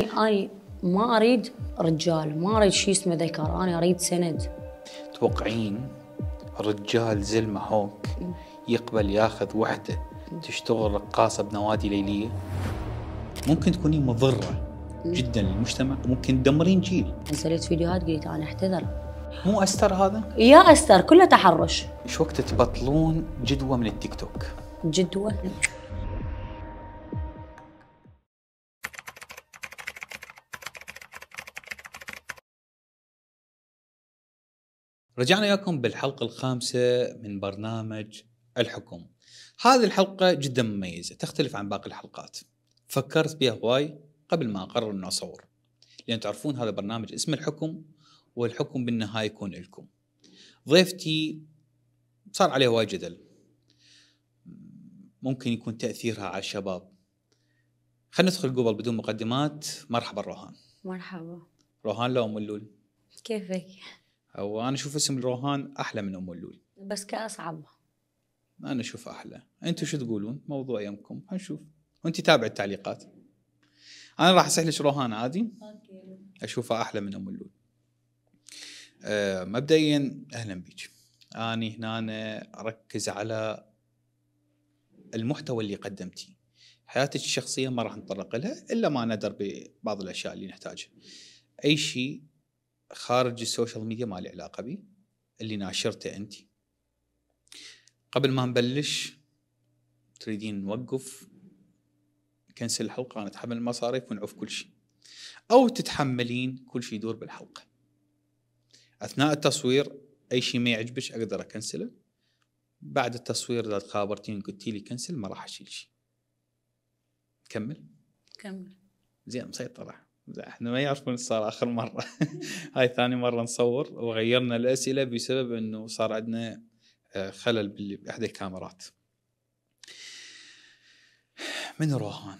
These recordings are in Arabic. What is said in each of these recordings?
أنا ما أريد رجال ما أريد شيء اسمه ذكر أنا أريد سند توقعين رجال زلمة هوك يقبل ياخذ وحدة تشتغل رقاصة بنوادي ليلية ممكن تكوني مضرة جدا للمجتمع ممكن تدمرين جيل نزلت فيديوهات قلت أنا احتذر مو أستر هذا؟ يا أستر كله تحرش شو وقت تبطلون جدوى من التيك توك؟ جدوى؟ رجعنا وياكم بالحلقة الخامسة من برنامج الحكم هذه الحلقة جدا مميزة تختلف عن باقي الحلقات فكرت بها هواي قبل ما أقرر أن أصور لأن تعرفون هذا برنامج اسم الحكم والحكم بالنهاية يكون لكم ضيفتي صار عليه هواي جدل ممكن يكون تأثيرها على الشباب خلينا ندخل جوجل بدون مقدمات مرحبا روهان مرحبا روهان لو ملول كيفك وانا اشوف اسم روهان احلى من ام اللول بس كاس انا اشوف احلى انتم شو تقولون موضوع يمكم هنشوف وانت تابع التعليقات انا راح اسحلك روهان عادي اوكي اشوفها احلى من ام اللول أه مبدئيا اهلا بيك اني هنا اركز على المحتوى اللي قدمتي حياتك الشخصيه ما راح نتطرق لها الا ما ندر ببعض الاشياء اللي نحتاجها اي شيء خارج السوشيال ميديا ما لي علاقه بي اللي ناشرته انت قبل ما نبلش تريدين نوقف كنسل الحلقه انا اتحمل المصاريف ونعوف كل شيء او تتحملين كل شيء يدور بالحلقه اثناء التصوير اي شيء ما يعجبك اقدر اكنسله بعد التصوير اذا تخابرتيني قلتي لي كنسل ما راح اشيل شيء كمل كمل زين مسيطره احنا ما يعرفون ايش صار اخر مره هاي ثاني مره نصور وغيرنا الاسئله بسبب انه صار عندنا آه، خلل باحدى الكاميرات من روهان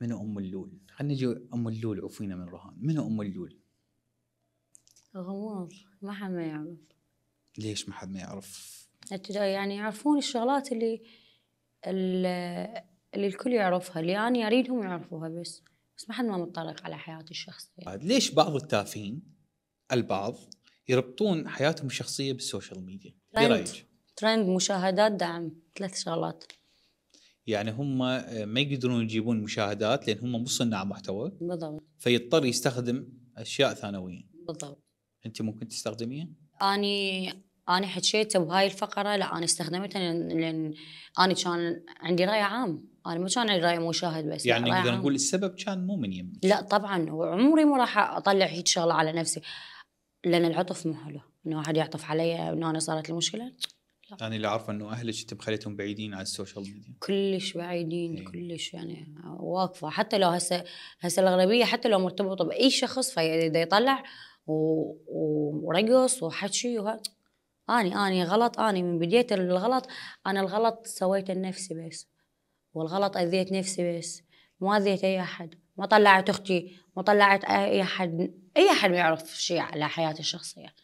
من ام اللول خلينا نجي ام اللول عفينا من روهان من ام اللول غموض ما حد ما يعرف ليش ما حد ما يعرف يعني يعرفون الشغلات اللي اللي الكل يعرفها اللي انا يعني اريدهم يعرفوها بس بس ما حد ما متطرق على حياتي الشخصية ليش بعض التافهين البعض يربطون حياتهم الشخصية بالسوشيال ميديا؟ إيه ترند ترند مشاهدات دعم ثلاث شغلات يعني هم آه، ما يقدرون يجيبون مشاهدات لان هم مو صناع محتوى بالضبط فيضطر يستخدم اشياء ثانويه بالضبط انت ممكن تستخدميها؟ اني انا حكيت بهاي الفقره لا انا استخدمتها لان, اني انا كان عندي راي عام انا ما كان عندي راي مشاهد بس يعني نقدر نقول السبب كان مو من يمك لا طبعا وعمري ما راح اطلع هيك شغله على نفسي لان العطف مو حلو انه واحد يعطف علي انه انا صارت المشكله لا. انا اللي عارفه انه اهلك انت بخليتهم بعيدين على السوشيال ميديا كلش بعيدين ايه. كلش يعني واقفه حتى لو هسه هسه الاغلبيه حتى لو مرتبطه باي شخص فاذا يطلع و... ورقص وحكي اني اني غلط اني من بديت الغلط انا الغلط سويته لنفسي بس والغلط اذيت نفسي بس ما اذيت اي احد ما طلعت اختي ما طلعت اي احد اي احد ما يعرف شيء على حياتي الشخصيه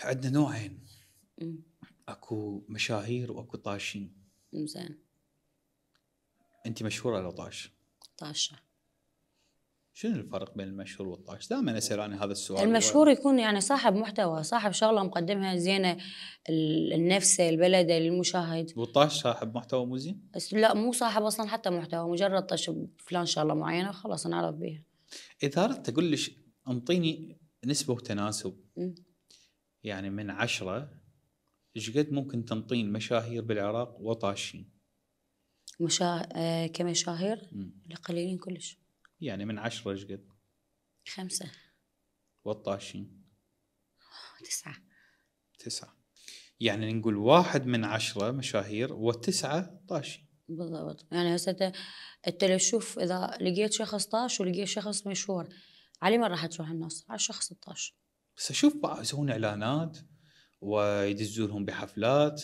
عندنا نوعين اكو مشاهير واكو طاشين زين انت مشهوره لو طاش طاشه شنو الفرق بين المشهور والطاش؟ دائما اسال عن هذا السؤال المشهور يكون يعني صاحب محتوى، صاحب شغله مقدمها زينه لنفسه، لبلده، للمشاهد. والطاش صاحب محتوى مو زين؟ لا مو صاحب اصلا حتى محتوى، مجرد طش فلان شغله معينه خلاص انعرض بيها. اذا اردت اقول لك انطيني نسبه وتناسب يعني من عشره ايش قد ممكن تنطين مشاهير بالعراق وطاشين؟ مشا... آه كمشاهير؟ قليلين كلش. يعني من عشرة ايش قد؟ خمسة 13 تسعة تسعة يعني نقول واحد من عشرة مشاهير وتسعة طاشين بالضبط يعني هسه انت لو تشوف اذا لقيت شخص طاش ولقيت شخص مشهور على ما راح تروح الناس على الشخص الطاش بس اشوف بقى يسوون اعلانات ويدزوا لهم بحفلات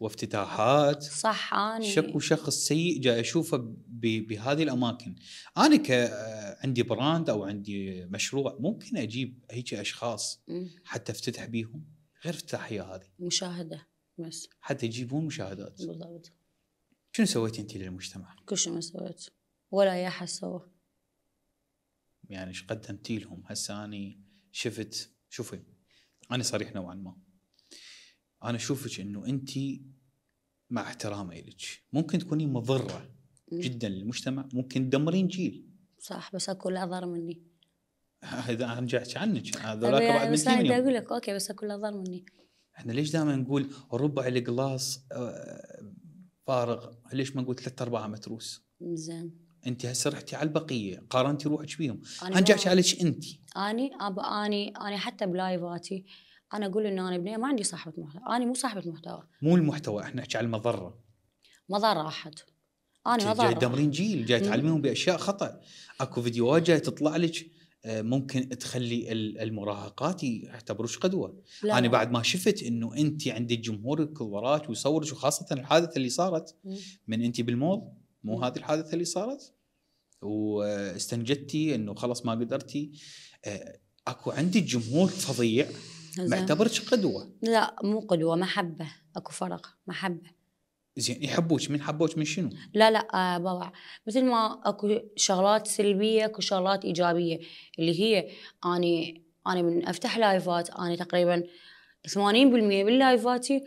وافتتاحات صح اني شكو شخص سيء جاي اشوفه بهذه الاماكن انا ك عندي براند او عندي مشروع ممكن اجيب هيك اشخاص حتى افتتح بيهم غير افتتاحيه هذه مشاهده بس حتى يجيبون مشاهدات بالضبط شنو سويتي انت للمجتمع؟ كل شيء ما سويت ولا يا حد سوى يعني ايش قدمتي لهم هسه اني شفت شوفي انا صريح نوعا ما انا اشوفك انه انت مع احترامي لك ممكن تكوني مضره جدا للمجتمع ممكن تدمرين جيل صح بس اكو اضر مني اذا انا رجعت عنك هذولاك بعد من بس انا اقول لك اوكي بس اكو اضر مني احنا ليش دائما نقول ربع القلاص آه، فارغ ليش ما نقول ثلاث أربعة متروس زين انت هسه رحتي على البقيه قارنتي روحك بيهم انا رجعت عليك انت اني اني اني حتى بلايفاتي انا اقول انه انا بنيه ما عندي صاحبه محتوى انا مو صاحبه محتوى مو المحتوى احنا نحكي على المضره مضره احد انا مضره جاي تدمرين جيل جاي تعلميهم باشياء خطا اكو فيديوهات جاي تطلع لك آه، ممكن تخلي المراهقات يعتبروش قدوه لا. انا بعد ما شفت انه انت عندك جمهورك وراك ويصورك وخاصه الحادثه اللي صارت من انت بالمول مو هذه الحادثه اللي صارت واستنجدتي انه خلص ما قدرتي آه، اكو عندك جمهور فظيع ما اعتبرتش قدوه لا مو قدوه محبه اكو فرق محبه زين يحبوك من حبوك من شنو؟ لا لا آه بابا مثل ما اكو شغلات سلبيه اكو شغلات ايجابيه اللي هي اني انا من افتح لايفات انا تقريبا 80% من لايفاتي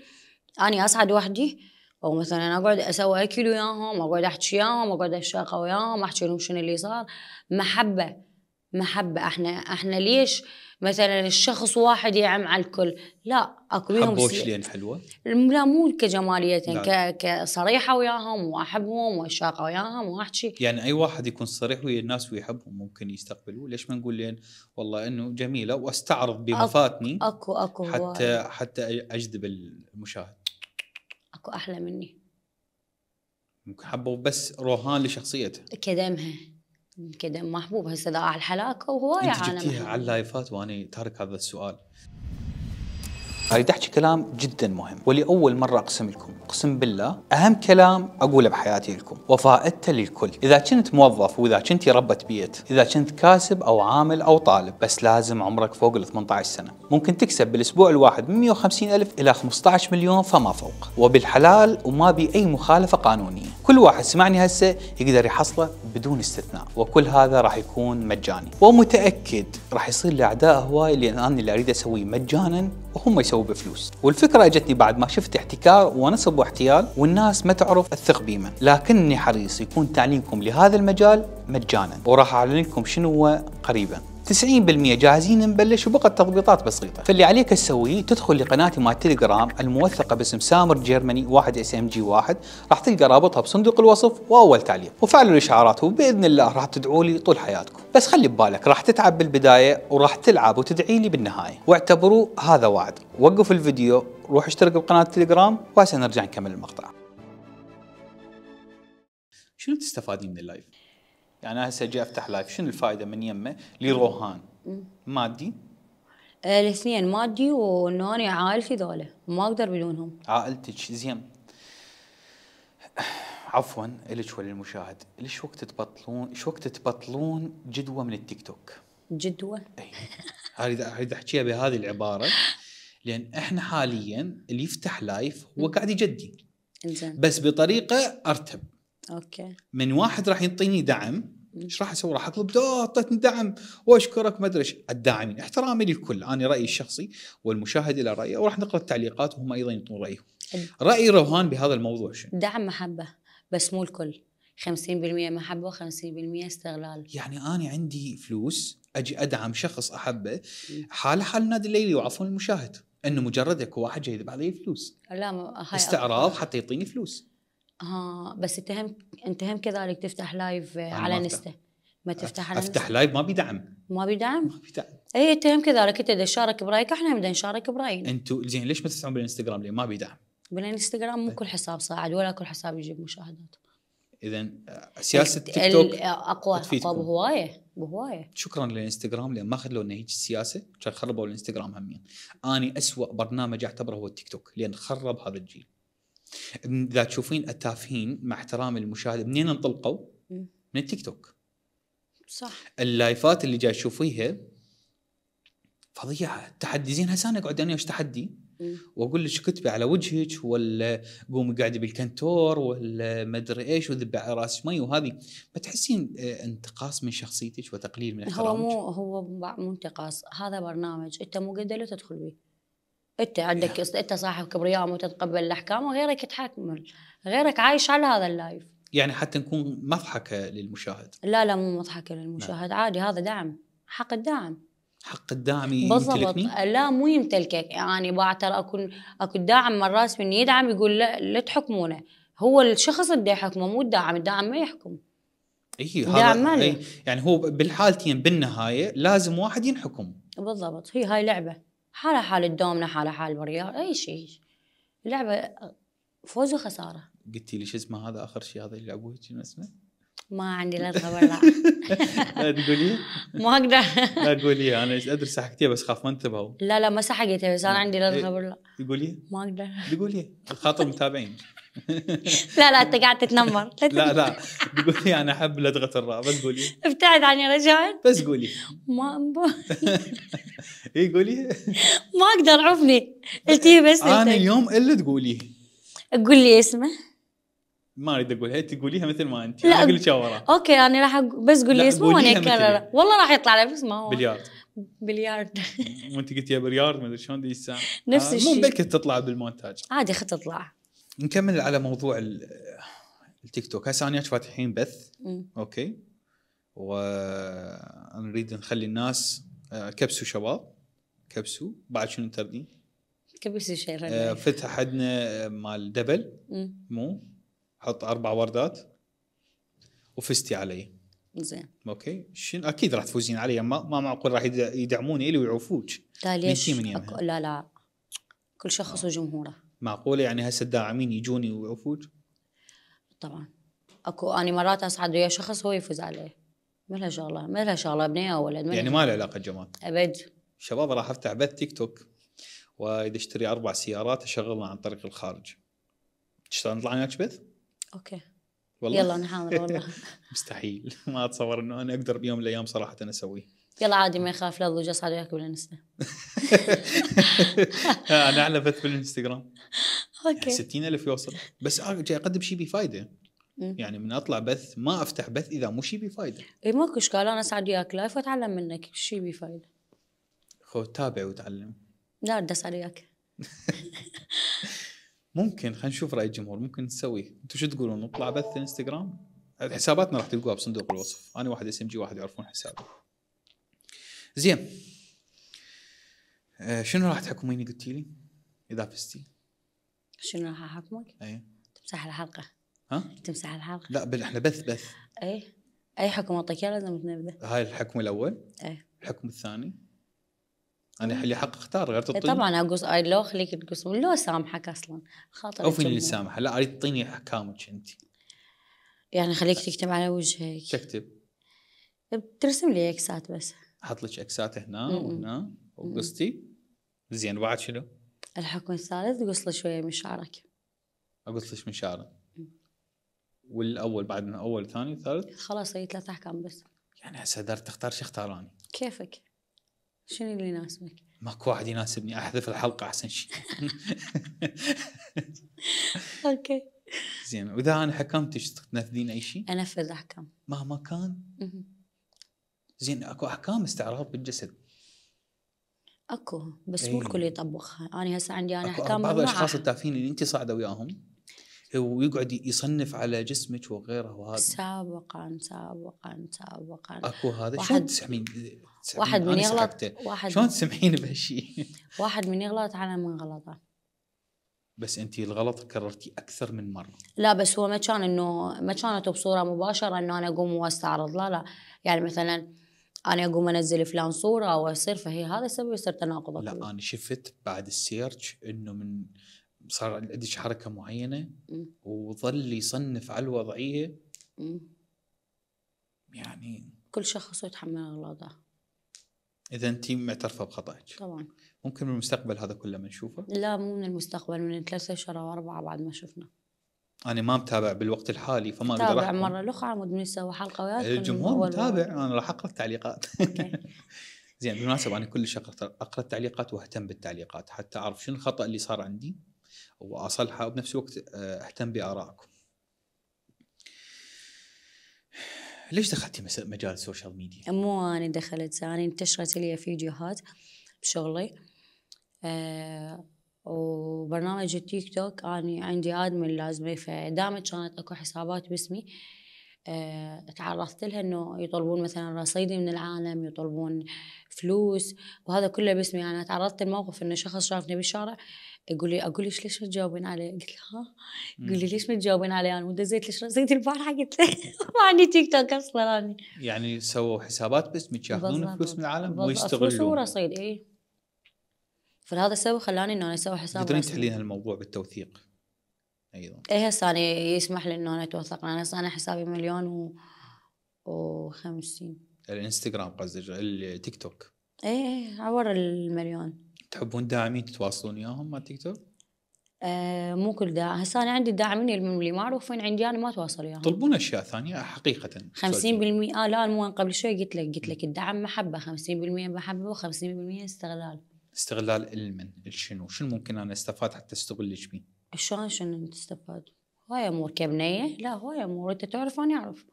اني اصعد وحدي او مثلا اقعد اسوي اكل وياهم اقعد احكي وياهم اقعد اشاقه وياهم احكي لهم شنو اللي صار محبه محبه احنا احنا ليش مثلا الشخص واحد يعم على الكل لا اكو بيهم حبوش لين حلوه لا مو كجماليه ك... كصريحه وياهم واحبهم واشاقه وياهم واحكي يعني اي واحد يكون صريح ويا الناس ويحبهم ممكن يستقبلوه ليش ما نقول لين والله انه جميله واستعرض بما فاتني اكو اكو حتى حتى اجذب المشاهد اكو احلى مني ممكن حبوا بس روهان لشخصيته كدمها كده محبوب هسه على الحلاقه وهو يعني انت جبتيها على اللايفات واني تارك هذا السؤال اريد احكي كلام جدا مهم ولاول مره اقسم لكم اقسم بالله اهم كلام اقوله بحياتي لكم وفائدته للكل اذا كنت موظف واذا كنت ربة بيت اذا كنت كاسب او عامل او طالب بس لازم عمرك فوق ال 18 سنه ممكن تكسب بالاسبوع الواحد من 150 الف الى 15 مليون فما فوق وبالحلال وما باي مخالفه قانونيه كل واحد سمعني هسه يقدر يحصله بدون استثناء وكل هذا راح يكون مجاني ومتاكد راح يصير لاعداء هواي لان انا اللي اريد اسويه مجانا وهم يسووا بفلوس والفكرة اجتني بعد ما شفت احتكار ونصب واحتيال والناس ما تعرف الثق بيمن لكني حريص يكون تعليمكم لهذا المجال مجانا وراح اعلن لكم شنو هو قريبا 90% جاهزين نبلش وبقى تضبيطات بسيطه فاللي عليك تسويه تدخل لقناتي مال تليجرام الموثقه باسم سامر جيرماني 1 اس ام جي 1 راح تلقى رابطها بصندوق الوصف واول تعليق وفعلوا الاشعارات وباذن الله راح تدعوا لي طول حياتكم بس خلي ببالك راح تتعب بالبدايه وراح تلعب وتدعي لي بالنهايه واعتبروا هذا وعد وقف الفيديو روح اشترك بقناه تليجرام وهسه نرجع نكمل المقطع شنو تستفادين من اللايف يعني انا هسه جاي افتح لايف شنو الفائده من يمه لروهان مادي آه، الاثنين مادي وانه انا عائلتي ذولا ما اقدر بدونهم عائلتك زين عفوا لك وللمشاهد ليش وقت تبطلون ايش وقت تبطلون جدوى من التيك توك جدوى اي اريد اريد احكيها بهذه العباره لان احنا حاليا اللي يفتح لايف هو قاعد يجدي زين بس بطريقه ارتب اوكي من واحد راح يعطيني دعم ايش راح اسوي؟ راح اطلب اعطيتني دعم واشكرك ما ادري ايش الداعمين احترامي للكل انا رايي الشخصي والمشاهد الى رايه وراح نقرا التعليقات وهم ايضا يعطون رايهم. راي روهان بهذا الموضوع شنو؟ دعم محبه بس مو الكل 50% محبه و50% استغلال يعني انا عندي فلوس اجي ادعم شخص احبه حاله حال النادي الليلي وعفوا المشاهد انه مجرد اكو واحد جاي يذبح علي فلوس لا ما هاي استعراض حتى يعطيني فلوس ها آه، بس انت هم انت هم كذلك تفتح لايف على انستا ما تفتح على افتح لايف ما بيدعم ما بيدعم ما بيدعم اي انت هم كذلك انت تشارك برايك احنا بدنا نشارك براينا انتم زين ليش ما تدفعون بالانستغرام ليه ما بيدعم بالانستغرام مو طيب. كل حساب صاعد ولا كل حساب يجيب مشاهدات اذا آه، سياسه تيك توك اقوى اقوى بهوايه بهوايه شكرا للانستغرام لان ما خلوا لنا هيك السياسه عشان خربوا الانستغرام همين اني اسوء برنامج اعتبره هو التيك توك لان خرب هذا الجيل اذا تشوفين التافهين مع احترامي المشاهد منين انطلقوا؟ من التيك توك صح اللايفات اللي جاي تشوفيها فظيعه تحدي زين هسه انا اقعد انا وش تحدي؟ واقول لك كتبي على وجهك ولا قومي قاعده بالكنتور ولا ما ادري ايش وذبي على راسك مي وهذه ما تحسين آه، انتقاص من شخصيتك وتقليل من احترامك؟ هو مو هو مو انتقاص هذا برنامج انت مو قد تدخل به انت عندك انت صاحب كبرياء وتتقبل الاحكام وغيرك يتحكم غيرك عايش على هذا اللايف يعني حتى نكون مضحكه للمشاهد لا لا مو مضحكه للمشاهد لا. نعم. عادي هذا دعم حق الداعم حق الداعم بالضبط لا مو يمتلكك يعني بعتر اكون اكو الداعم مرات من يدعم يقول لا لا تحكمونه هو الشخص اللي يحكمه مو الداعم الداعم ما يحكم اي هذا أي يعني هو بالحالتين بالنهايه لازم واحد ينحكم بالضبط هي هاي لعبه حاله حال الدومنة حاله حال البريار أي شيء لعبة فوز وخسارة قلتي لي شو اسمه هذا آخر شيء هذا اللي لعبوه شنو اسمه؟ ما عندي لا خبر لا لا تقولي؟ ما أقدر لا قولي أنا أدري سحقتيها بس خاف ما انتبهوا لا لا ما سحقتها بس أنا عندي لا إيه. خبر لا تقولي؟ ما أقدر تقولي خاطر المتابعين لا لا انت قاعد تتنمر لا لا تقولي انا احب لدغه الراء بس قولي ابتعد عني رجال بس قولي ما اي قولي ما اقدر عفني قلتي إيه بس انا اليوم الا تقولي قولي اسمه ما اريد اقولها انت قوليها مثل ما انت لا اقول لك وراء اوكي انا راح بس قولي اسمه وانا اكرره والله راح يطلع لي اسمه هو بليارد بليارد وانت قلت يا بليارد ما ادري شلون دي الساعه نفس آه، الشيء مو بلكي تطلع بالمونتاج عادي خت تطلع نكمل على موضوع التيك توك هسه انا فاتحين بث مم. اوكي ونريد نخلي الناس آه، كبسوا شباب كبسوا بعد شنو تردين؟ كبسوا شيء آه، فتح عندنا آه، مال دبل مو حط اربع وردات وفزتي علي زين اوكي شنو اكيد راح تفوزين علي ما, ما معقول راح يدعموني الي ويعوفوك لا ليش من لا لا كل شخص وجمهوره معقوله يعني هسه الداعمين يجوني ويعفوك طبعا اكو اني مرات اصعد ويا شخص هو يفوز عليه ما لها شغله ما لها شغله بنيه او ولد يعني ما لها علاقه جمال ابد شباب راح افتح بث تيك توك واذا اشتري اربع سيارات اشغلها عن طريق الخارج تشتغل نطلع وياك بث؟ اوكي والله يلا نحاول والله مستحيل ما اتصور انه انا اقدر بيوم من الايام صراحه اسويه يلا عادي ما يخاف لا ضوج اصعد وياك الانستا انا على بث بالانستغرام اوكي 60000 يعني يوصل بس جاي اقدم شيء بفائده يعني من اطلع بث ما افتح بث اذا مو شيء بفائده اي ماكو اشكال انا اسعد وياك لايف واتعلم منك شيء بفائده خو تابع وتعلم لا بدي اسعد وياك ممكن خلينا نشوف راي الجمهور ممكن نسوي انتم شو تقولون نطلع بث انستغرام حساباتنا راح تلقوها بصندوق الوصف انا واحد اس ام جي واحد يعرفون حسابي زين آه، شنو راح تحكميني قلتي لي اذا فزتي؟ شنو راح احكمك؟ اي تمسح الحلقه ها؟ تمسح الحلقه لا بل احنا بث بث اي اي حكم اعطيك اياه لازم تنبذه هاي الحكم الاول؟ اي الحكم الثاني؟ انا اللي حق اختار غير تطيني طبعا اقص اي لو خليك تقص لو سامحك اصلا خاطر او فيني اللي سامحه لا اريد تعطيني احكامك انت يعني خليك تكتب على وجهك تكتب بترسم لي اكسات بس احط لك اكسات هنا وهنا وقصتي زين بعد شنو؟ الحكم الثالث قص له شويه من شعرك اقص لك من شعرك والاول بعد من اول ثاني ثالث خلاص هي ثلاث احكام بس يعني هسه قدرت تختار شو اختاراني كيفك شنو اللي يناسبك؟ ماكو واحد يناسبني احذف الحلقه احسن شيء اوكي زين واذا انا حكمت تنفذين اي شيء؟ انفذ احكام مهما كان؟ زين اكو احكام استعراض بالجسد اكو بس مو إيه. الكل يطبقها انا هسه عندي انا احكام بعض الاشخاص التافهين اللي انت صاعده وياهم ويقعد يصنف على جسمك وغيره وهذا سابقا سابقا سابقا اكو هذا شلون تسمحين واحد من يغلط واحد شلون تسمحين بهالشيء؟ واحد من يغلط على من غلطه بس انت الغلط كررتي اكثر من مره لا بس هو ما كان انه ما كانت بصوره مباشره انه انا اقوم واستعرض لا لا يعني مثلا انا اقوم انزل فلان صوره او اصير فهي هذا السبب يصير تناقض لا انا شفت بعد السيرش انه من صار عندك حركه معينه وظل يصنف على الوضعيه يعني كل شخص يتحمل اغلاطه اذا انت معترفه بخطاك طبعا ممكن من المستقبل هذا كله ما نشوفه لا مو من المستقبل من ثلاثة اشهر او اربعه بعد ما شفنا انا ما متابع بالوقت الحالي فما اقدر تابع مره الاخرى مود يسوي حلقه وياك الجمهور إيه، متابع انا راح اقرا التعليقات زين بالمناسبه انا كلش اقرا التعليقات واهتم بالتعليقات حتى اعرف شنو الخطا اللي صار عندي واصلحه وبنفس الوقت آه، اهتم بارائكم ليش دخلتي مجال السوشيال ميديا؟ مو انا دخلت انا انتشرت لي فيديوهات بشغلي أه وبرنامج التيك توك أنا عندي ادمن لازمه فدائما كانت اكو حسابات باسمي آه، تعرضت لها انه يطلبون مثلا رصيدي من العالم يطلبون فلوس وهذا كله باسمي انا تعرضت لموقف انه شخص شافني بالشارع يقول لي اقول ليش ليش ما تجاوبين علي؟ قلت له ها؟ يقول لي ليش ما تجاوبين علي انا ودزيت ليش رصيدي البارحه قلت له ما عندي تيك توك اصلا يعني سووا حسابات باسمك ياخذون فلوس من العالم ويستغلون فلوس ورصيد اي فلهذا السبب خلاني انه انا اسوي حساب تقدرين تحلين هالموضوع بالتوثيق ايضا ايه هسه انا يسمح لي انه انا اتوثق انا هسه انا حسابي مليون و و50 الانستغرام قصدك التيك توك ايه ايه عور المليون تحبون داعمين تتواصلون وياهم مال تيك توك؟ آه مو كل داعم هسه انا عندي داعمين اللي معروفين عندي انا ما اتواصل وياهم تطلبون اشياء ثانيه حقيقه 50% آه لا مو قبل شوي قلت لك قلت لك الدعم محبه 50% محبه و50% استغلال استغلال المن شنو شنو ممكن انا استفاد حتى استغلك بيه شلون شنو تستفاد هواي امور كبنيه لا هواي امور انت تعرف انا اعرف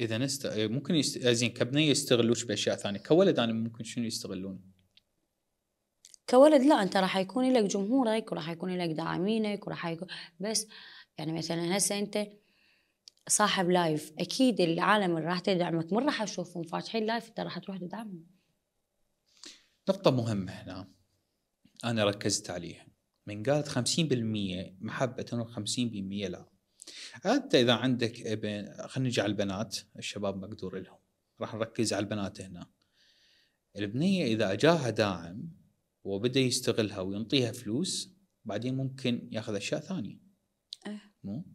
اذا است... ممكن يست... زين كبنيه يستغلوك باشياء ثانيه كولد انا ممكن شنو يستغلوني كولد لا انت راح يكون لك جمهورك وراح يكون لك داعمينك وراح يكون بس يعني مثلا هسه انت صاحب لايف اكيد العالم اللي راح تدعمك من راح اشوفهم فاتحين لايف انت راح تروح تدعمهم نقطة مهمة هنا أنا ركزت عليها من قالت 50% محبة و50% لا أنت إذا عندك ابن خلينا نجي على البنات الشباب مقدور لهم راح نركز على البنات هنا البنية إذا أجاها داعم وبدأ يستغلها وينطيها فلوس بعدين ممكن ياخذ أشياء ثانية أه. مو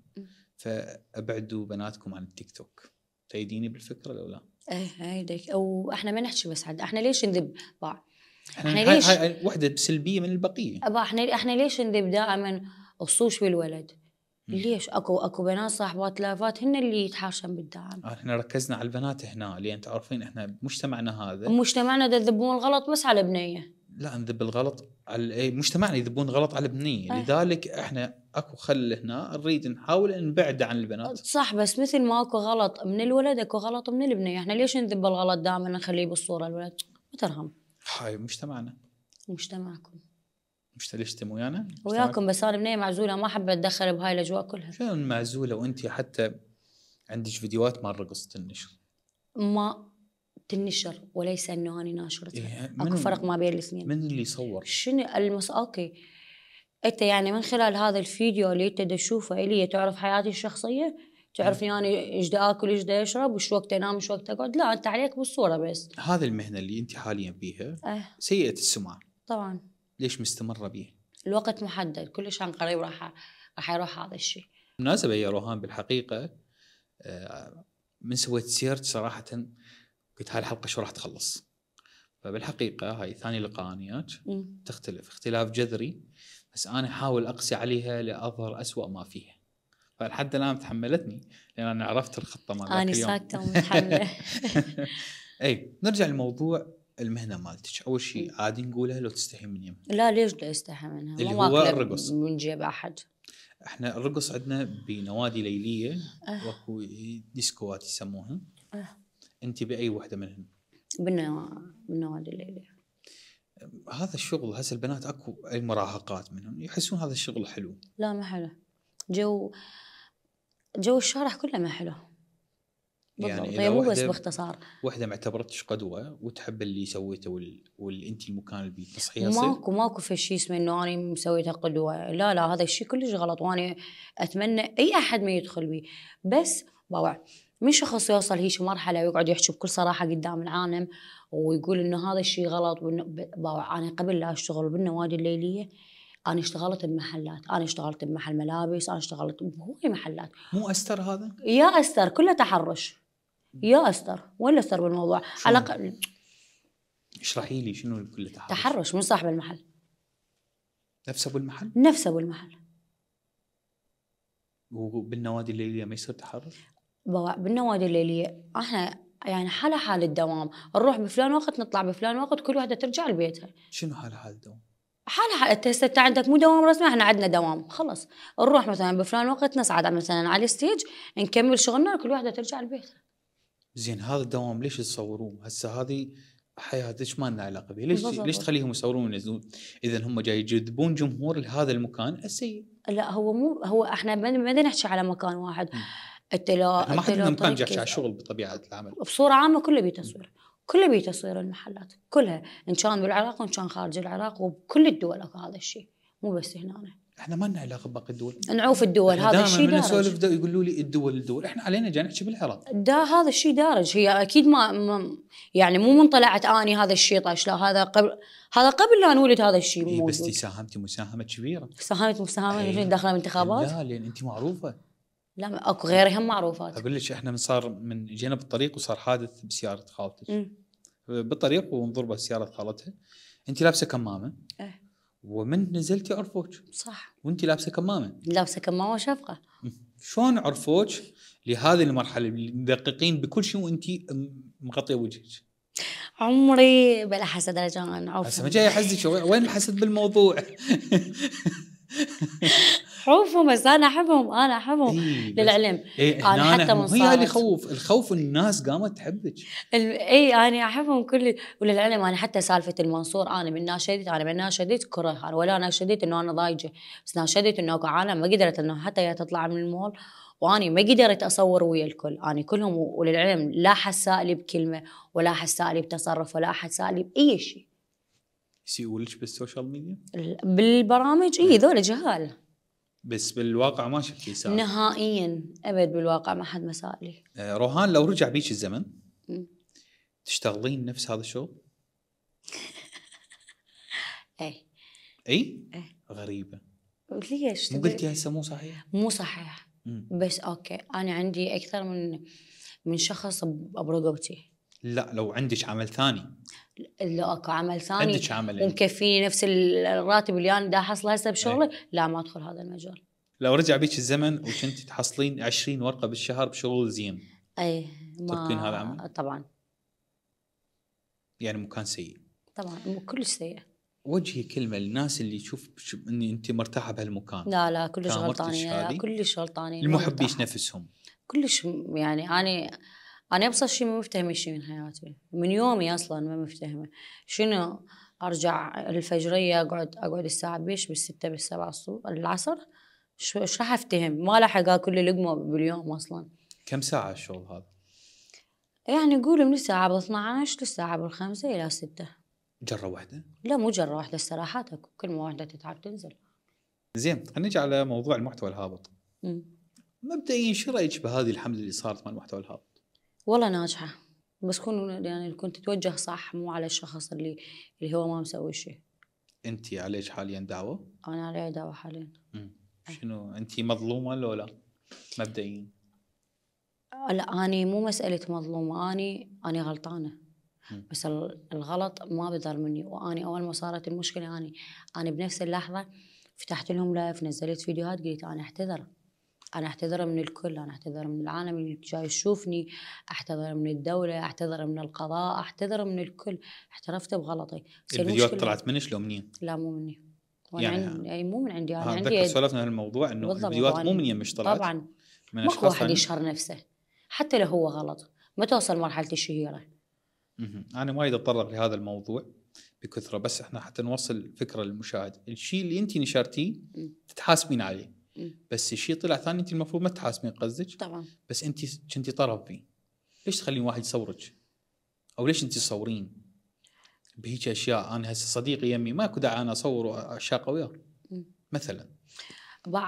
فابعدوا بناتكم عن التيك توك تأيديني بالفكرة لو لا؟ ايه هيدك او احنا ما نحكي بس عن احنا ليش نذب بعض يعني احنا ليش هاي, هاي وحده سلبيه من البقيه ابا احنا احنا ليش نذب دائما الصوش بالولد؟ ليش اكو اكو بنات صاحبات لافات هن اللي يتحاشم بالدعم آه، احنا ركزنا على البنات هنا لان تعرفين احنا بمجتمعنا هذا مجتمعنا يذبون الغلط بس على بنيه لا نذب الغلط على إيه؟ مجتمعنا يذبون غلط على بنيه أه. لذلك احنا اكو خل هنا نريد نحاول نبعد عن البنات صح بس مثل ما اكو غلط من الولد اكو غلط من البنيه احنا ليش نذب الغلط دائما نخليه بالصوره الولد ما ترهم هاي مجتمعنا مجتمعكم مش تلشتم ويانا وياكم بس انا بنيه معزوله ما احب اتدخل بهاي الاجواء كلها شلون معزوله وانت حتى عندك فيديوهات مال رقص تنشر ما تنشر وليس انه انا ناشرتها إيه اكو فرق ما بين الاثنين من اللي صور شنو المس اوكي انت يعني من خلال هذا الفيديو اللي انت تشوفه الي تعرف حياتي الشخصيه تعرف يعني ايش بدي اكل ايش بدي اشرب وش وقت انام وش وقت اقعد لا انت عليك بالصوره بس هذه المهنه اللي انت حاليا بيها أه. سيئه السمعه طبعا ليش مستمره بيها الوقت محدد كلش عن قريب راح راح يروح هذا الشيء مناسبه يا روهان بالحقيقه آه، من سويت سيرت صراحه قلت هاي الحلقه شو راح تخلص فبالحقيقه هاي ثاني لقاءانيات تختلف اختلاف جذري بس انا احاول اقسي عليها لاظهر اسوأ ما فيها فلحد الان تحملتني لان انا عرفت الخطه مالتك انا ساكته ومتحمله اي نرجع لموضوع المهنه مالتك اول شيء عادي نقولها لو تستحي من يمها لا ليش لا استحي منها اللي هو الرقص من جيب احد احنا الرقص عندنا بنوادي ليليه أه. واكو ديسكوات يسموها أه. انت باي وحده منهم بالنوادي الليليه هذا الشغل هسه البنات اكو المراهقات منهم يحسون هذا الشغل حلو لا ما حلو جو جو الشارع كله ما حلو بالضبط يعني طيب، مو بس باختصار وحده ما اعتبرتش قدوه وتحب اللي سويته وال... واللي انت المكان اللي بتصحيها ماكو ماكو في شيء اسمه انه انا مسويته قدوه لا لا هذا الشيء كلش غلط وانا اتمنى اي احد ما يدخل بيه بس باوع من شخص يوصل هيك مرحله ويقعد يحكي بكل صراحه قدام العالم ويقول انه هذا الشيء غلط باوع انا قبل لا اشتغل بالنوادي الليليه انا اشتغلت بمحلات انا اشتغلت بمحل ملابس انا اشتغلت بهواي محلات مو استر هذا يا استر كله تحرش يا استر وين استر بالموضوع على الاقل اشرحي لي شنو كله تحرش تحرش من صاحب المحل نفسه بالمحل نفسه بالمحل وبالنوادي الليليه ما يصير تحرش بالنوادي الليليه احنا يعني حالة حال الدوام نروح بفلان وقت نطلع بفلان وقت كل واحدة ترجع لبيتها شنو حالة حال الدوام حالة حالها هسه انت عندك مو دوام رسمي احنا عندنا دوام خلص نروح مثلا بفلان وقت نصعد مثلا على الستيج نكمل شغلنا كل واحده ترجع البيت زين هذا الدوام ليش تصوروه هسه هذه حياتك ما لنا علاقه به ليش بزرق. ليش تخليهم يصورون وينزلون اذا هم جاي يجذبون جمهور لهذا المكان السيء لا هو مو هو احنا ما نحكي على مكان واحد انت لو ما حد مكان جاي على شغل بطبيعه العمل بصوره عامه كله بيتصوير كلها بيتصير المحلات كلها ان كان بالعراق وان كان خارج العراق وبكل الدول اكو هذا الشيء مو بس هنا احنا ما لنا علاقه بباقي الدول نعوف الدول هذا الشيء دارج نسولف يقولوا لي الدول الدول احنا علينا جاي نحكي بالعراق دا هذا الشيء دارج هي اكيد ما, ما يعني مو من طلعت اني هذا الشيء طاش لا هذا قبل هذا قبل لا نولد هذا الشيء مو إيه، بس انتي ساهمتي مساهمه كبيره ساهمت مساهمه أيه. داخله الانتخابات لا لان انت معروفه لا اكو غيري هم معروفات اقول لك احنا من صار من جينا بالطريق وصار حادث بسياره خالتك بالطريق ومضربه سياره خالتها انت لابسه كمامه أه. ومن نزلتي عرفوك صح وانت لابسه كمامه لابسه كمامه وشفقه شلون عرفوك لهذه المرحله اللي بكل شيء وانت مغطيه وجهك عمري بلا حسد رجاء عرفوا هسه ما جاي احسدك وين الحسد بالموضوع حوفهم بس انا احبهم انا احبهم إيه للعلم إيه انا حتى من هي اللي خوف الخوف الناس قامت تحبك اي انا احبهم كل وللعلم انا حتى سالفه المنصور انا من ناشدت انا من ناشدت كره انا ولا ناشدت انه انا ضايجه بس ناشدت انه اكو عالم ما قدرت انه حتى هي تطلع من المول واني ما قدرت اصور ويا الكل اني كلهم وللعلم لا حد سالي بكلمه ولا حد سالي بتصرف ولا حد سالي باي شيء يسيئوا لك بالسوشيال ميديا؟ بالبرامج اي إيه. ذول جهال بس بالواقع ما شفتي سالفه نهائيا ابد بالواقع ما حد مسائلي آه روهان لو رجع بيك الزمن م. تشتغلين نفس هذا الشغل؟ اي اي؟ ايه غريبه ليش؟ مو قلتي هسه مو صحيح؟ مو صحيح مم. بس اوكي انا عندي اكثر من من شخص برقبتي لا لو عندك عمل ثاني لو اكو عمل ثاني عندك عمل ومكفيني إيه. نفس الراتب اللي انا دا احصله هسه بشغلي ايه. لا ما ادخل هذا المجال لو رجع بيك الزمن وكنت تحصلين 20 ورقه بالشهر بشغل زين اي ما تركين هذا العمل؟ طبعا يعني مكان سيء طبعا مو كلش سيء وجهي كلمه للناس اللي تشوف اني انت مرتاحه بهالمكان لا لا كلش غلطانيه لا كلش غلطانيه المحبيش نفسهم كلش يعني انا انا ابسط شيء ما مفتهمه شيء من حياتي من يومي اصلا ما مفتهمه شنو ارجع الفجريه اقعد اقعد الساعه بيش بالستة بالسبعة الصبح العصر شو ايش راح افتهم ما لحق اكل لقمه باليوم اصلا كم ساعه الشغل هذا يعني قولوا من الساعة ب 12 للساعة 5 إلى 6 جرة واحدة؟ لا مو جرة واحدة استراحات اكو كل ما واحدة تتعب تنزل زين خلينا نجي على موضوع المحتوى الهابط مبدئيا شو رأيك بهذه الحملة اللي صارت مع المحتوى الهابط؟ والله ناجحه بس كون يعني كنت توجه صح مو على الشخص اللي اللي هو ما مسوي شيء انت عليك حاليا دعوه انا علي دعوه حاليا شنو انت مظلومه لو لا مبدئيا لا اني مو مساله مظلومه اني اني غلطانه بس الغلط ما بدر مني واني اول ما صارت المشكله اني انا بنفس اللحظه فتحت لهم لايف نزلت فيديوهات قلت انا اعتذر انا احتضر من الكل انا احتضر من العالم اللي جاي يشوفني احتضر من الدوله احتضر من القضاء احتضر من الكل اعترفت بغلطي الفيديوهات طلعت منك لو مني لا مو مني وانا يعني عندي اي مو من عندي انا عندي سولفنا عن هالموضوع انه الفيديوهات مو مني مش طلعت طبعا من ماكو واحد يشهر نفسه حتى لو هو غلط ما توصل مرحله الشهيره انا ما اتطرق لهذا الموضوع بكثره بس احنا حتى نوصل فكره للمشاهد الشيء اللي انت نشرتيه تتحاسبين عليه إيه. بس شيء طلع ثاني انت المفروض ما تحاسبين قصدك طبعا بس انت كنت طرف فيه ليش تخلين واحد يصورك؟ او ليش انت تصورين؟ بهيك اشياء انا هسه صديقي يمي ماكو داعي انا اصور واشاقه وياه إيه. مثلا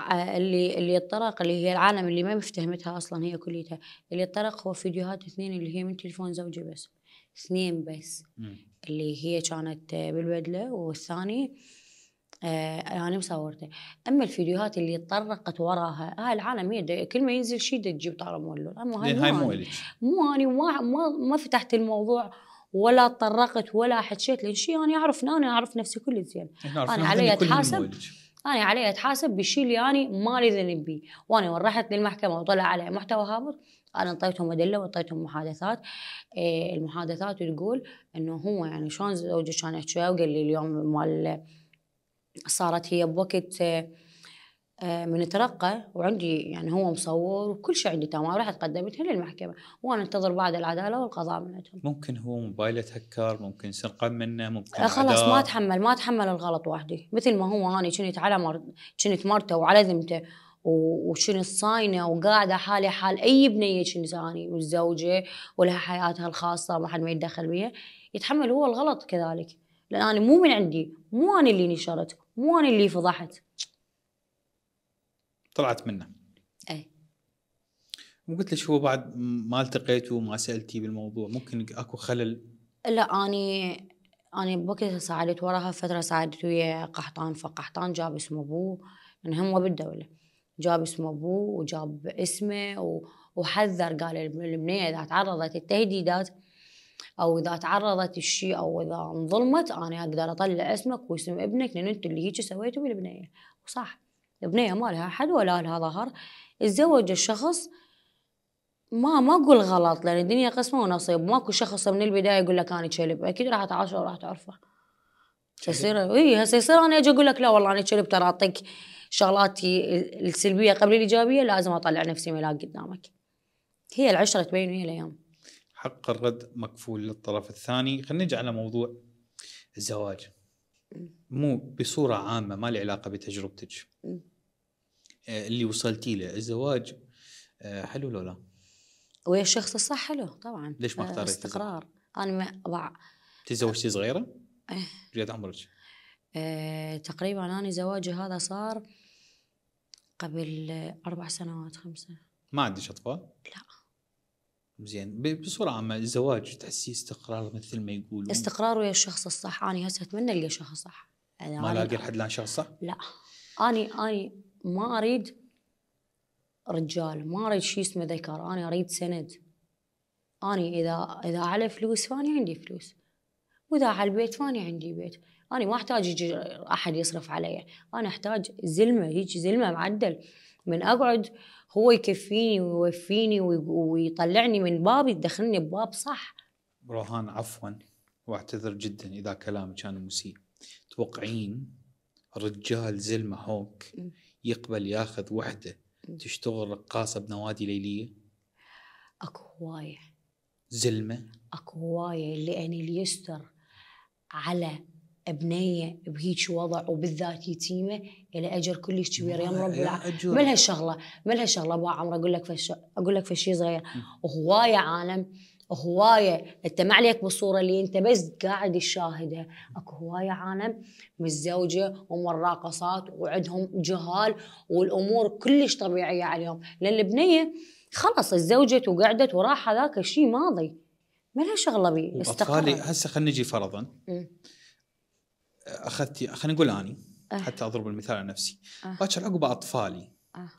اللي اللي الطرق اللي هي العالم اللي ما مفتهمتها اصلا هي كليتها اللي الطرق هو فيديوهات اثنين اللي هي من تليفون زوجي بس اثنين بس م. اللي هي كانت بالبدله والثاني آه، انا مصورته اما الفيديوهات اللي تطرقت وراها هاي آه، العالم هي كل ما ينزل شيء تجيب تعرى مولود اما هاي هاي مو مو اني ما, ما فتحت الموضوع ولا تطرقت ولا حكيت لان شيء انا اعرف انا اعرف نفسي كل زين انا علي اتحاسب انا علي اتحاسب بالشيء اللي انا ما لي ذنب بيه وانا وين رحت للمحكمه وطلع علي محتوى هابط انا انطيتهم ادله وانطيتهم محادثات إيه المحادثات تقول انه هو يعني شلون زوجي كان يحكي وقال لي اليوم مال صارت هي بوقت آه، من ترقى وعندي يعني هو مصور وكل شيء عندي تمام رحت قدمتها للمحكمه وانا انتظر بعد العداله والقضاء منهم ممكن هو موبايله تهكر ممكن سرقه منه ممكن آه، خلاص ما اتحمل ما اتحمل الغلط وحدي مثل ما هو انا كنت على كنت مرته وعلى ذمته وشنو صاينه وقاعده حالي حال اي بنيه كنت ثاني متزوجه ولها حياتها الخاصه ما حد ما يتدخل بيها يتحمل هو الغلط كذلك لان انا مو من عندي مو انا اللي نشرت مو انا اللي فضحت طلعت منه اي قلت لك هو بعد ما التقيت وما سالتي بالموضوع ممكن اكو خلل لا اني اني بوقتها صعدت وراها فتره صعدت ويا قحطان فقحطان جاب اسم ابوه لان هم بالدوله جاب اسم ابوه وجاب اسمه وحذر قال البنيه اذا تعرضت للتهديدات او اذا تعرضت الشيء او اذا انظلمت انا اقدر اطلع اسمك واسم ابنك لان انت اللي هيك سويته بالبنيه وصح البنيه ما لها حد ولا لها ظهر اتزوج الشخص ما ما اقول غلط لان الدنيا قسمه ونصيب ماكو شخص من البدايه يقول لك انا كلب اكيد راح تعاشر وراح تعرفه يصير اي هسه يصير انا اجي اقول لك لا والله انا كلب ترى اعطيك شغلاتي السلبيه قبل الايجابيه لازم اطلع نفسي ملاك قدامك هي العشره تبين وهي الايام حق الرد مكفول للطرف الثاني خلينا نجي على موضوع الزواج مو بصوره عامه ما لي علاقه بتجربتك آه، اللي وصلتي له الزواج آه، حلو لو لا؟ ويا الشخص الصح حلو طبعا ليش ما آه، اختاريت؟ استقرار انا ما بع... تزوجتي صغيره؟ ايه قد عمرك؟ تقريبا انا زواجي هذا صار قبل اربع سنوات خمسه ما عندك اطفال؟ لا زين بصوره عامه الزواج تحسيه استقرار مثل ما يقولون استقرار ويا الشخص الصح انا هسه اتمنى القى شخص صح يعني ما الاقي لحد الان شخص صح؟ لا اني اني ما اريد رجال ما اريد شيء اسمه ذكر انا اريد سند اني اذا اذا على فلوس فاني عندي فلوس واذا على البيت فاني عندي بيت انا ما احتاج يجي احد يصرف علي انا احتاج زلمه هيك زلمه معدل من اقعد هو يكفيني ويوفيني ويطلعني من باب يدخلني بباب صح روهان عفوا واعتذر جدا اذا كلامي كان مسيء توقعين رجال زلمه هوك يقبل ياخذ وحده تشتغل رقاصه بنوادي ليليه اكو هوايه زلمه اكو هوايه لان اليستر على بنيه بهيج وضع وبالذات يتيمه الى يعني اجر كلش كبير يا رب العالمين ملها شغله ملها شغله ابو عمرو اقول لك فش اقول لك فشي صغير وهوايه عالم هوايه انت ما عليك بالصوره اللي انت بس قاعد تشاهدها اكو هوايه عالم متزوجه ومراقصات وعندهم جهال والامور كلش طبيعيه عليهم لان البنيه خلص تزوجت وقعدت وراح هذاك الشيء ماضي ما لها شغله بيه استقرار هسه خلينا نجي فرضا م. اخذت خلينا نقول اني أه. حتى اضرب المثال على نفسي أه. باكر عقب اطفالي أه.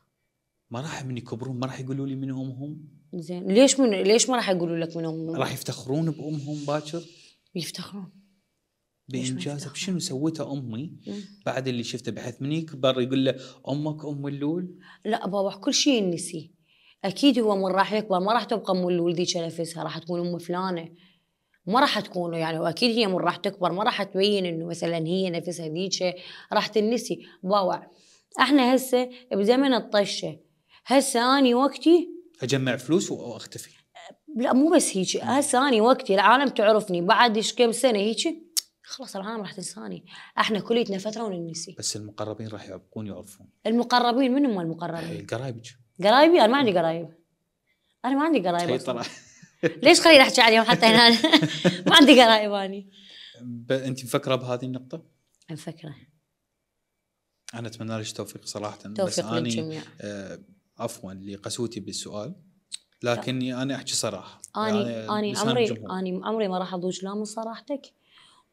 ما راح من يكبرون ما راح يقولوا لي من امهم زين ليش من ليش ما راح يقولوا لك من امهم راح يفتخرون بامهم باكر يفتخرون بانجازه بشنو طيب سوته امي مم. بعد اللي شفته بحيث من يكبر يقول له امك ام اللول لا بابا كل شيء ينسي اكيد هو من راح يكبر ما راح تبقى ام اللول ذيك نفسها راح تكون ام فلانه ما راح تكونوا يعني واكيد هي من راح تكبر ما راح تبين انه مثلا هي نفسها ذيك راح تنسي باوع احنا هسه بزمن الطشه هسه اني وقتي اجمع فلوس واختفي لا مو بس هيك هسه اني وقتي العالم تعرفني بعد ايش كم سنه هيك خلاص العالم راح تنساني احنا كليتنا فتره وننسي بس المقربين راح يعبقون يعرفون المقربين من هم المقربين إيه، قرايبك قرايبي انا ما عندي قرايب انا ما عندي قرايب ليش خلينا احكي عليهم حتى هنا ما عندي قرايب اني انت مفكره بهذه النقطه؟ مفكره انا اتمنى لك التوفيق صراحه توفيق بس اني آه عفوا لقسوتي بالسؤال لكني انا احكي صراحه اني يعني اني عمري اني عمري ما راح اضوج لا من صراحتك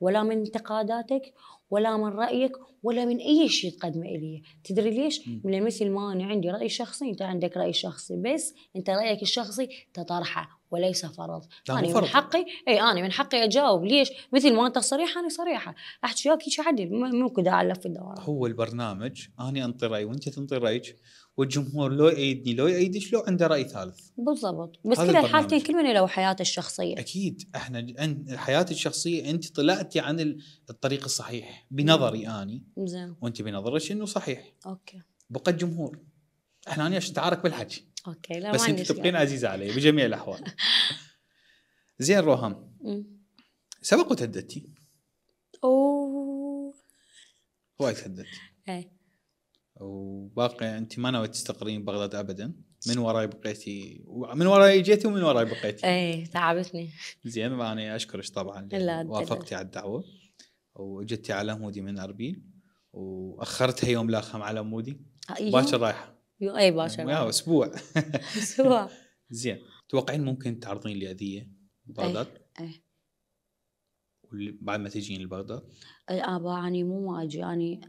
ولا من انتقاداتك ولا من رايك ولا من اي شيء تقدمه الي تدري ليش من مثل ما انا عندي راي شخصي انت عندك راي شخصي بس انت رايك الشخصي تطرحه وليس فرض انا فرض. من حقي اي انا من حقي اجاوب ليش مثل ما انت صريح انا صريحه احكي وياك هيك عدل مو كذا الف الدوار هو البرنامج انا انطي راي وانت تنطي رايك والجمهور لو يأيدني لو يأيدك لو عنده راي ثالث بالضبط بس كل الحالتين كل من له حياته الشخصيه اكيد احنا حياتي الشخصيه انت طلعتي عن الطريق الصحيح بنظري اني زين وانت بنظرك انه صحيح اوكي بقى الجمهور احنا هنا تعارك بالحكي اوكي لا بس انت تبقين عزيزه علي بجميع الاحوال زين روهم أمم. سبق وتهددتي اوه وايد تهددتي اي وباقي انت ما ناوي تستقرين بغداد ابدا من وراي بقيتي من وراي جيتي ومن وراي بقيتي اي تعبتني زين انا اشكرك طبعا لا وافقتي على الدعوه وجدتي على مودي من اربيل واخرتها يوم لاخم على مودي آه، باكر رايحه اي باكر اسبوع اسبوع زين توقعين ممكن تعرضين لاذيه بغداد؟ اي, أي. بعد ما تجين لبغداد؟ إيه، ابا اني مو ما اجي اني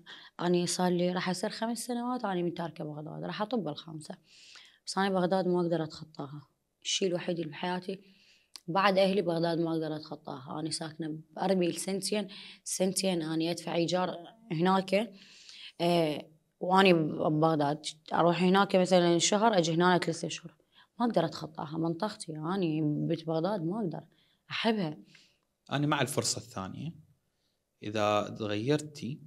اني صار لي راح يصير خمس سنوات اني متاركه بغداد راح اطب الخامسه بس انا بغداد ما اقدر اتخطاها الشيء الوحيد اللي بحياتي بعد اهلي بغداد ما اقدر اتخطاها انا ساكنه باربيل سنتين سنتين اني ادفع ايجار هناك آه، واني ببغداد اروح هناك مثلا شهر اجي هنا ثلاث اشهر ما اقدر اتخطاها منطقتي اني يعني بيت بغداد ما اقدر احبها انا مع الفرصه الثانيه اذا تغيرتي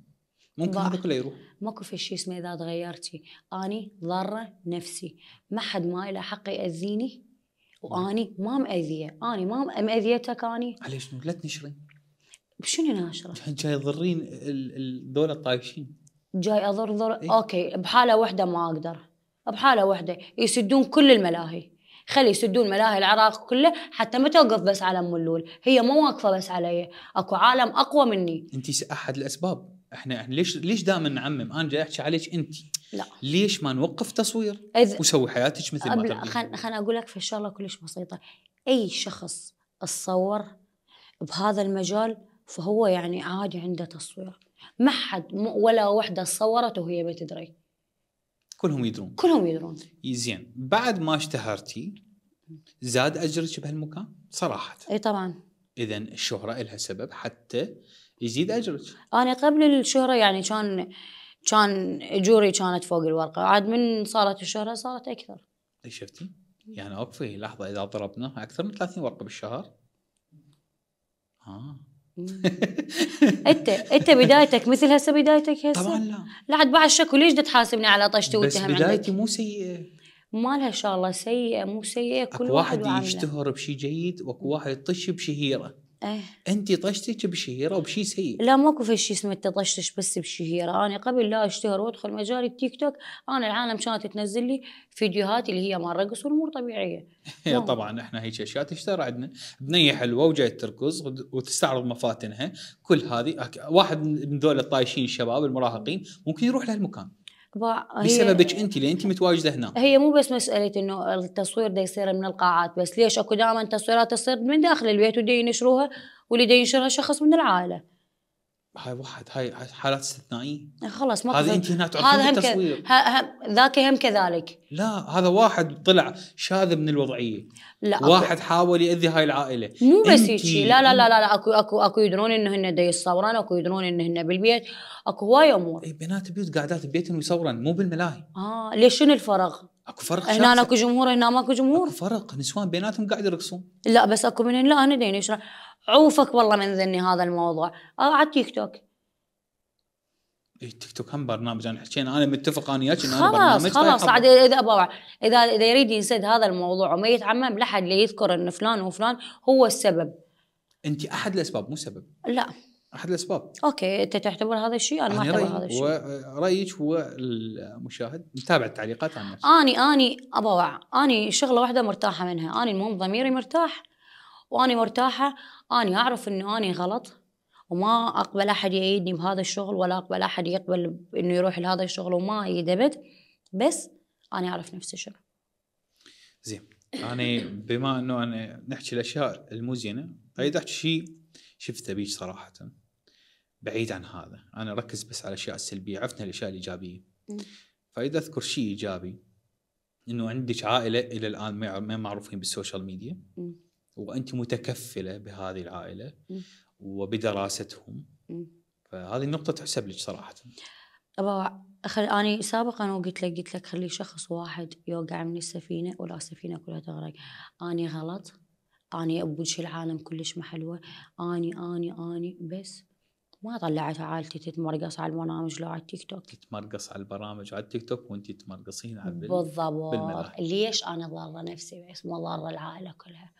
ممكن هذا كله يروح ماكو في شيء اسمه اذا تغيرتي اني ضاره نفسي ما حد ما له حق ياذيني نعم. واني ما مأذيه اني ما مأذيتك اني ليش لا تنشرين بشنو ناشره؟ جاي تضرين الدولة الطايشين جاي اضر ضر إيه؟ اوكي بحاله واحده ما اقدر بحاله واحده يسدون كل الملاهي خلي يسدون ملاهي العراق كله حتى ما توقف بس على ام هي مو واقفه بس علي اكو عالم اقوى مني انت احد الاسباب احنا, احنا ليش ليش دائما نعمم انا جاي احكي عليك انت لا ليش ما نوقف تصوير إذ... وسوي حياتك مثل ما خل خل اقول لك في شغله كلش بسيطه اي شخص تصور بهذا المجال فهو يعني عادي عنده تصوير ما حد ولا وحده صورته وهي ما تدري كلهم يدرون كلهم يدرون زين بعد ما اشتهرتي زاد اجرك بهالمكان صراحه اي طبعا اذا الشهره لها سبب حتى يزيد اجرك انا قبل الشهره يعني كان كان اجوري كانت فوق الورقه عاد من صارت الشهره صارت اكثر اي شفتي يعني اوكي لحظه اذا ضربنا اكثر من 30 ورقه بالشهر ها آه. انت انت بدايتك مثل هسه بدايتك هسه طبعا لا لا عاد بعد شكو ليش تحاسبني على طشتي وتهم بس بدايتي مو سيئه مالها ان شاء الله سيئه مو سيئه كل واحد, واحد يشتهر بشيء جيد واكو واحد يطش بشهيره أيه. انت طشتك بشهيره وبشيء سيء لا ماكو في شيء اسمه انت طشتك بس بشهيره انا قبل لا اشتهر وادخل مجال التيك توك انا العالم كانت تنزل لي فيديوهات اللي هي مال الرقص والامور طبيعيه طبعا احنا هيك اشياء تشتهر عندنا بنيه حلوه وجاي ترقص وتستعرض مفاتنها كل هذه واحد من ذول الطايشين الشباب المراهقين ممكن يروح لهالمكان بسببك انت اللي انت متواجده هنا هي مو بس مساله انه التصوير دا يصير من القاعات بس ليش اكو دائما تصويرات تصير من داخل البيت ودي ينشروها واللي ينشرها شخص من العائله هاي واحد هاي حالات استثنائيه آه، خلاص ما هذا انت هنا هذا هم التصوير ذاك هم كذلك لا هذا واحد طلع شاذ من الوضعيه لا واحد حاول ياذي هاي العائله مو بس هيك لا لا لا لا اكو اكو اكو يدرون انهن دا يصورن اكو يدرون انهن بالبيت اكو هواي امور اي بنات بيوت قاعدات ببيتهم يصورن مو بالملاهي اه ليش شنو الفرق؟ اكو فرق هنا أنا اكو جمهور هنا ماكو جمهور أكو فرق نسوان بيناتهم قاعد يرقصون لا بس اكو من لا انا ديني شلون عوفك والله من ذني هذا الموضوع اه على تيك توك اي تيك توك هم برنامج انا حكينا انا متفق انا وياك انه برنامج طيب، خلاص عاد اذا ابوع اذا اذا يريد ينسد هذا الموضوع وما يتعمم لحد ليذكر ان فلان وفلان هو السبب انت احد الاسباب مو سبب لا احد الاسباب اوكي انت تعتبر هذا الشيء انا ما يعني اعتبر هذا الشيء رايك هو المشاهد متابع التعليقات عن نفسي اني اني ابوع اني شغله واحده مرتاحه منها اني المهم ضميري مرتاح واني مرتاحه اني اعرف انه اني غلط وما اقبل احد يعيدني بهذا الشغل ولا اقبل احد يقبل انه يروح لهذا الشغل وما يدبد بس انا اعرف نفسي شنو زين انا بما انه انا نحكي الاشياء المزينه اريد احكي شيء شفته بيك صراحه بعيد عن هذا انا اركز بس على الاشياء السلبيه عرفنا الاشياء الايجابيه فاذا اذكر شيء ايجابي انه عندك عائله الى الان ما معروفين بالسوشيال ميديا وانت متكفله بهذه العائله وبدراستهم فهذه النقطه تحسب لك صراحه أبا خل... أنا سابقا وقلت لك قلت لك خلي شخص واحد يوقع من السفينة ولا السفينة كلها تغرق أنا غلط أنا أبوج العالم كلش محلوة أني أني أني بس ما طلعت عائلتي تتمرقص على البرامج لو على التيك توك تتمرقص على البرامج وعلى التيك توك وانت تتمرقصين على بالضبط ليش انا ضاره نفسي بس مو ضاره العائله كلها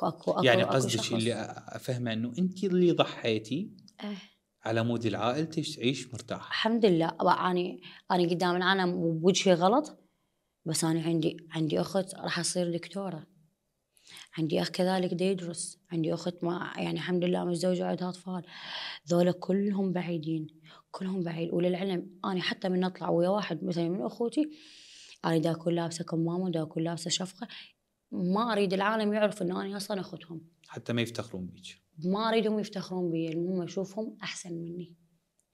أكو أكو أكو يعني قصدك اللي افهمه انه انت اللي ضحيتي أه. على مود العائلة تعيش مرتاح الحمد لله اني انا قدام العالم وبوجهي غلط بس انا عندي عندي اخت راح اصير دكتوره عندي أخ كذلك ده يدرس عندي أخت ما يعني الحمد لله متزوجة وعندها أطفال ذولا كلهم بعيدين كلهم بعيد وللعلم أنا حتى من أطلع ويا واحد مثلا من أخوتي أنا دا أكون لابسة كمامة دا أكون لابسة شفقة ما أريد العالم يعرف إن أنا أصلا أختهم حتى ما يفتخرون بيك ما أريدهم يفتخرون بي المهم أشوفهم أحسن مني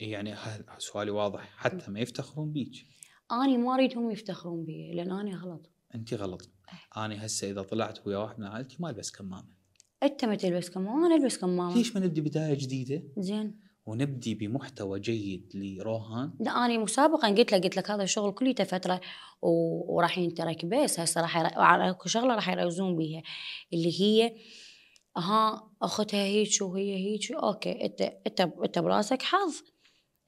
يعني سؤالي واضح حتى ما يفتخرون بيك أنا ما أريدهم يفتخرون بي لأن أنا غلط انت غلط إيه. انا هسه اذا طلعت ويا واحد من عائلتي ما البس كمامه انت ما تلبس كمامه انا البس كمامه ليش ما نبدي بدايه جديده؟ زين ونبدي بمحتوى جيد لروهان لا انا مسابقا قلت لك قلت لك هذا الشغل كليته فتره وراح ينترك بس هسه راح اكو شغله راح يروزون بيها اللي هي ها اختها هيك وهي هيك اوكي انت انت انت براسك حظ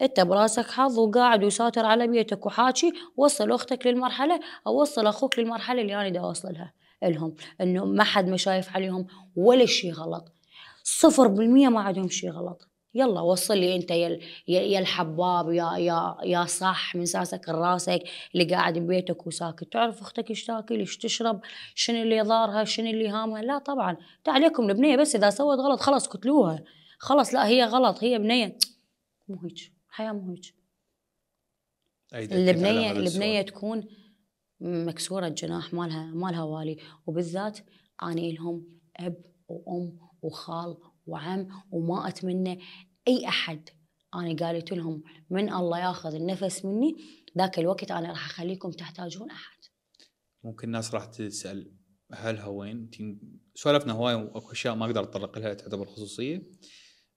انت براسك حظ وقاعد وساتر على بيتك وحاكي وصل اختك للمرحله او وصل اخوك للمرحله اللي انا دا اوصل لها لهم انه ما حد ما شايف عليهم ولا شيء غلط صفر بالمية ما عندهم شيء غلط يلا وصل لي انت يا يا الحباب يا يا يا صح من ساسك لراسك اللي قاعد ببيتك وساكت تعرف اختك ايش تاكل ايش تشرب شنو اللي ضارها شنو اللي هامها لا طبعا تعليكم البنيه بس اذا سوت غلط خلاص قتلوها خلاص لا هي غلط هي بنيه مو هيك حياه هيك اللبنيه اللبنيه تكون مكسوره الجناح مالها مالها والي وبالذات اني لهم اب وام وخال وعم وما اتمنى اي احد انا قالت لهم من الله ياخذ النفس مني ذاك الوقت انا راح اخليكم تحتاجون احد ممكن الناس راح تسال اهلها وين؟ سولفنا هواي واكو اشياء ما اقدر اتطرق لها تعتبر خصوصيه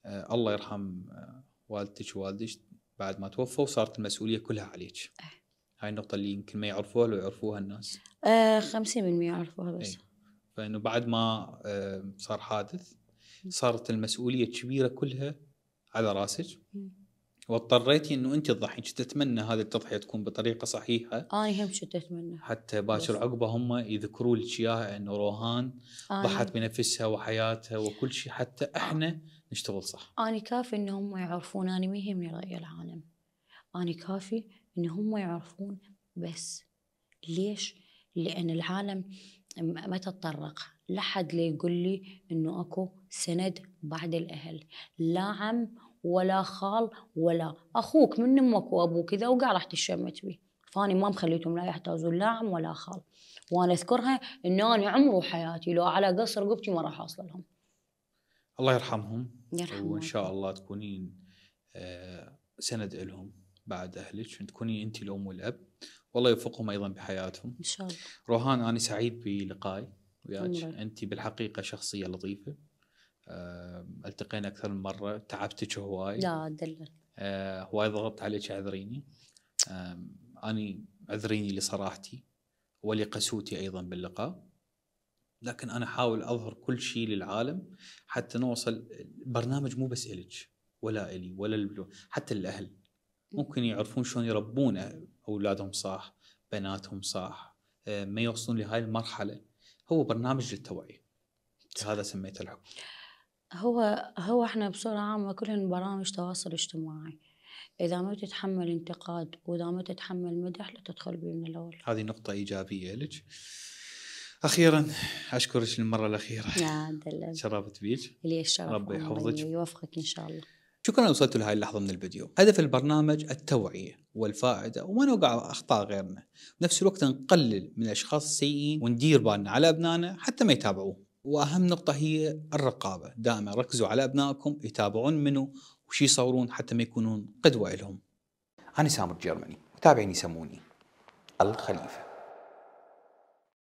أه الله يرحم آه، والدتك ووالدك بعد ما توفوا صارت المسؤوليه كلها عليك إيه. هاي النقطه اللي يمكن ما يعرفوها لو يعرفوها الناس آه 50% يعرفوها بس إيه. فانه بعد ما آه، صار حادث صارت المسؤوليه الكبيره كلها على راسك واضطريتي انه انت تضحي كنت تتمنى هذه التضحيه تكون بطريقه صحيحه انا آه، هم كنت اتمنى حتى باكر عقبه هم يذكروا لك اياها انه روهان آه، ضحت بنفسها وحياتها وكل شيء حتى احنا نشتغل صح أنا كافي إن هم يعرفون أنا ما يهمني رأي العالم أنا كافي إن هم يعرفون بس ليش؟ لأن العالم ما تتطرق لا حد لي يقول لي إنه أكو سند بعد الأهل لا عم ولا خال ولا أخوك من أمك وأبوك إذا وقع راح تشمت به فاني ما مخليتهم لا يحتاجون لا عم ولا خال وانا اذكرها انه انا عمري وحياتي لو على قصر رقبتي ما راح اوصل لهم الله يرحمهم يرحمه وان شاء الله تكونين آه، سند لهم بعد اهلك تكونين انت الام والاب والله يوفقهم ايضا بحياتهم ان شاء الله روهان انا سعيد بلقائي وياك انت بالحقيقه شخصيه لطيفه آه، التقينا اكثر من مره تعبتك هواي لا دلل آه، هواي ضغطت عليك اعذريني اني اعذريني لصراحتي ولقسوتي ايضا باللقاء لكن انا احاول اظهر كل شيء للعالم حتى نوصل برنامج مو بس الك ولا الي ولا حتى الاهل ممكن يعرفون شلون يربون اولادهم صح بناتهم صح آه، ما يوصلون لهاي المرحله هو برنامج للتوعيه هذا سميته الحكم هو هو احنا بصوره عامه كلهم برامج تواصل اجتماعي إذا ما تتحمل انتقاد وإذا ما تتحمل مدح لا تدخل بيه من الأول هذه نقطة إيجابية لك اخيرا اشكرك للمره الاخيره يا نعم شرفت بيك لي الشرف ربي يحفظك ويوفقك ان شاء الله شكرا وصلتوا لهذه اللحظه من الفيديو هدف البرنامج التوعيه والفائده وما نوقع اخطاء غيرنا بنفس الوقت نقلل من الاشخاص السيئين وندير بالنا على ابنائنا حتى ما يتابعوه واهم نقطه هي الرقابه دائما ركزوا على ابنائكم يتابعون منو وش يصورون حتى ما يكونون قدوه لهم انا سامر جيرماني وتابعيني سموني الخليفه